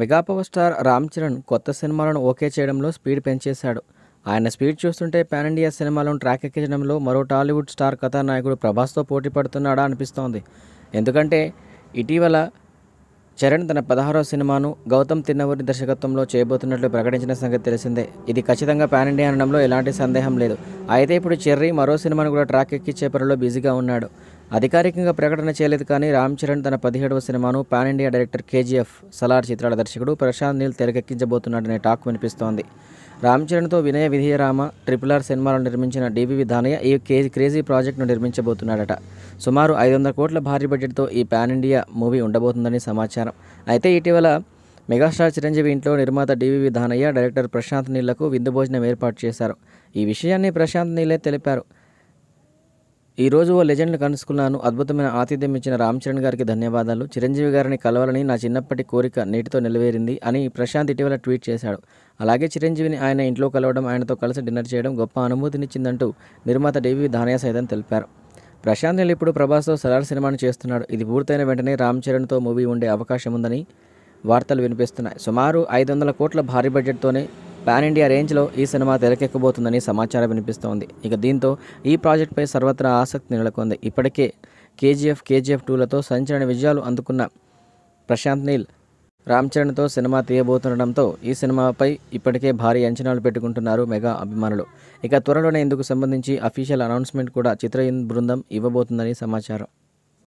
mega power star Ram Charan కొత్త సినిమాలను okay చేయడంలో స్పీడ్ పెంచేశాడు ఆయన స్పీడ్ చూస్తుంటే పాన్ ఇండియా సినిమాలను ట్రాక్ ఎక్కించడంలో మరో టాలీవుడ్ స్టార్ కథానాయకుడు ప్రభాస్తో పోటీ పడుతున్నాడా అనిపిస్తోంది ఎందుకంటే ఇటీవల చరణ్ తన పదహారో సినిమాను గౌతమ్ తిన్నవూరి దర్శకత్వంలో చేయబోతున్నట్లు ప్రకటించిన సంగతి తెలిసిందే ఇది ఖచ్చితంగా పాన్ ఇండియా అనడంలో ఎలాంటి సందేహం లేదు అయితే ఇప్పుడు చెర్రీ మరో సినిమాను కూడా ట్రాక్ ఎక్కిచ్చే పనిలో బిజీగా ఉన్నాడు అధికారికంగా ప్రకటన చేయలేదు కానీ రామ్ చరణ్ తన పదిహేడవ సినిమాను pan India director KGF Salaar చిత్రాల దర్శకుడు ప్రశాంత్ నీల్ తెరకెక్కించబోతున్నాడనే టాక్ వినిపిస్తోంది రామ్ చరణ్తో వినయ విధేయరామ ట్రిపుల్ ఆర్ సినిమాలను నిర్మించిన డివివి ధానయ్య ఈ క్రేజీ ప్రాజెక్టును నిర్మించబోతున్నాడట సుమారు ఐదు వందల కోట్ల భారీ బడ్జెట్తో ఈ పాన్ ఇండియా మూవీ ఉండబోతుందని సమాచారం అయితే ఇటీవల మెగాస్టార్ చిరంజీవి ఇంట్లో నిర్మాత డివివి ధానయ్య డైరెక్టర్ ప్రశాంత్ నీళ్లకు విందు భోజనం ఏర్పాటు చేశారు ఈ విషయాన్ని ప్రశాంత్ నీలే తెలిపారు ఈ రోజు ఓ లెజెండ్ను కలుసుకున్నాను అద్భుతమైన ఆతిథ్యం ఇచ్చిన రామ్ చరణ్ గారికి ధన్యవాదాలు చిరంజీవి గారిని కలవాలని నా చిన్నప్పటి కోరిక నేటితో నెలవేరింది అని ప్రశాంత్ ఇటీవల ట్వీట్ చేశాడు అలాగే చిరంజీవిని ఆయన ఇంట్లో కలవడం ఆయనతో కలిసి డిన్నర్ చేయడం గొప్ప అనుభూతినిచ్చిందంటూ నిర్మాత డేవి ధానయ్య సైతం తెలిపారు ప్రశాంత్ నీల్ ఇప్పుడు ప్రభాస్తో సలార్ సినిమాను చేస్తున్నాడు ఇది పూర్తయిన వెంటనే రామ్ చరణ్తో మూవీ ఉండే అవకాశం ఉందని వార్తలు వినిపిస్తున్నాయి సుమారు ఐదు వందల కోట్ల భారీ బడ్జెట్తోనే పాన్ ఇండియా రేంజ్లో ఈ సినిమా తెరకెక్కబోతుందని సమాచారం వినిపిస్తోంది ఇక దీంతో ఈ ప్రాజెక్టుపై సర్వత్రా ఆసక్తి నెలకొంది ఇప్పటికే కేజీఎఫ్ కేజీఎఫ్ టూలతో సంచలన విజయాలు అందుకున్న ప్రశాంత్ నీల్ రామ్ చరణ్తో సినిమా తీయబోతుండటంతో ఈ సినిమాపై ఇప్పటికే భారీ అంచనాలు పెట్టుకుంటున్నారు మెగా అభిమానులు ఇక త్వరలోనే ఇందుకు సంబంధించి అఫీషియల్ అనౌన్స్మెంట్ కూడా చిత్ర బృందం ఇవ్వబోతుందని సమాచారం